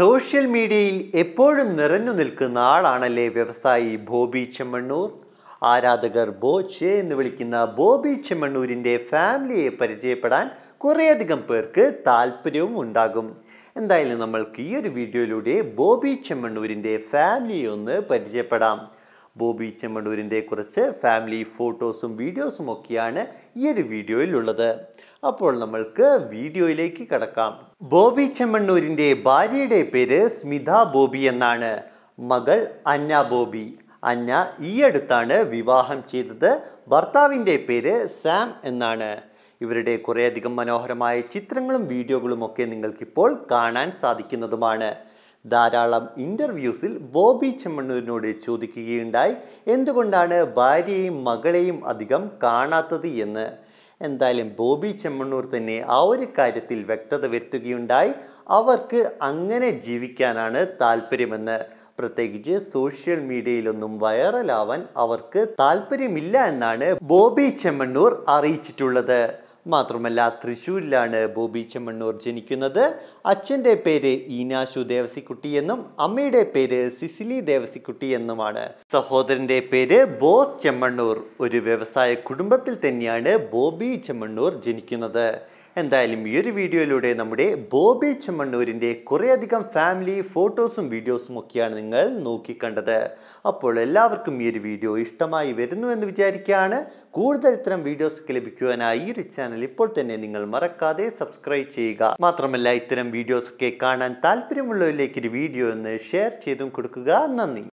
social മീഡിയയിൽ എപ്പോഴും നിറഞ്ഞു നിൽക്കുന്ന ആളാണല്ലേ വ്യവസായി ബോബി ചെമ്മണ്ണൂർ ആരാധകർ ബോച്ചെ എന്ന് വിളിക്കുന്ന ബോബി ചെമ്മണ്ണൂരിൻ്റെ ഫാമിലിയെ പരിചയപ്പെടാൻ കുറേയധികം പേർക്ക് താല്പര്യവും ഉണ്ടാകും എന്തായാലും നമ്മൾക്ക് ഈ ഒരു വീഡിയോയിലൂടെ ബോബി ചെമ്മണ്ണൂരിൻ്റെ ഫാമിലിയെ ഒന്ന് പരിചയപ്പെടാം ബോബി ചെമ്മണ്ണൂരിൻ്റെ കുറച്ച് ഫാമിലി ഫോട്ടോസും വീഡിയോസും ഒക്കെയാണ് ഈ ഒരു വീഡിയോയിലുള്ളത് അപ്പോൾ നമ്മൾക്ക് വീഡിയോയിലേക്ക് കടക്കാം ബോബി ചെമ്മണ്ണൂരിൻ്റെ ഭാര്യയുടെ പേര് സ്മിത ബോബി എന്നാണ് മകൾ അന്ന ബോബി അന്ന അടുത്താണ് വിവാഹം ചെയ്തത് ഭർത്താവിൻ്റെ പേര് സാം എന്നാണ് ഇവരുടെ കുറേയധികം മനോഹരമായ ചിത്രങ്ങളും വീഡിയോകളും ഒക്കെ നിങ്ങൾക്കിപ്പോൾ കാണാൻ സാധിക്കുന്നതുമാണ് ധാരാളം ഇൻ്റർവ്യൂസിൽ ബോബി ചെമ്മണ്ണൂരിനോട് ചോദിക്കുകയുണ്ടായി എന്തുകൊണ്ടാണ് ഭാര്യയെയും മകളെയും അധികം കാണാത്തത് എന്ന് എന്തായാലും ബോബി ചെമ്മണ്ണൂർ തന്നെ ആ ഒരു കാര്യത്തിൽ വ്യക്തത വരുത്തുകയുണ്ടായി അവർക്ക് അങ്ങനെ ജീവിക്കാനാണ് താല്പര്യമെന്ന് പ്രത്യേകിച്ച് സോഷ്യൽ മീഡിയയിലൊന്നും വൈറലാവാൻ അവർക്ക് താല്പര്യമില്ല എന്നാണ് ബോബി ചെമ്മണ്ണൂർ അറിയിച്ചിട്ടുള്ളത് മാത്രമല്ല തൃശ്ശൂരിലാണ് ബോബി ചെമ്മണ്ണൂർ ജനിക്കുന്നത് അച്ഛൻ്റെ പേര് ഈനാശു ദേവസിക്കുട്ടി എന്നും അമ്മയുടെ പേര് സിസിലി ദേവസിക്കുട്ടി എന്നുമാണ് സഹോദരൻ്റെ പേര് ബോസ് ചെമ്മണ്ണൂർ ഒരു വ്യവസായ കുടുംബത്തിൽ തന്നെയാണ് ബോബി ചെമ്മണ്ണൂർ ജനിക്കുന്നത് എന്തായാലും ഈ ഒരു വീഡിയോയിലൂടെ നമ്മുടെ ബോബി ചെമ്മണ്ണൂരിൻ്റെ കുറേയധികം ഫാമിലി ഫോട്ടോസും വീഡിയോസും ഒക്കെയാണ് നിങ്ങൾ നോക്കിക്കണ്ടത് അപ്പോൾ എല്ലാവർക്കും ഈ ഒരു വീഡിയോ ഇഷ്ടമായി വരുന്നു എന്ന് വിചാരിക്കുകയാണ് കൂടുതൽ ഇത്തരം വീഡിയോസൊക്കെ ലഭിക്കുവാനായി ഈ ഒരു ചാനൽ ഇപ്പോൾ തന്നെ നിങ്ങൾ മറക്കാതെ സബ്സ്ക്രൈബ് ചെയ്യുക മാത്രമല്ല ഇത്തരം വീഡിയോസൊക്കെ കാണാൻ താല്പര്യമുള്ളവരിലേക്ക് ഒരു വീഡിയോ ഒന്ന് ഷെയർ ചെയ്തും കൊടുക്കുക നന്ദി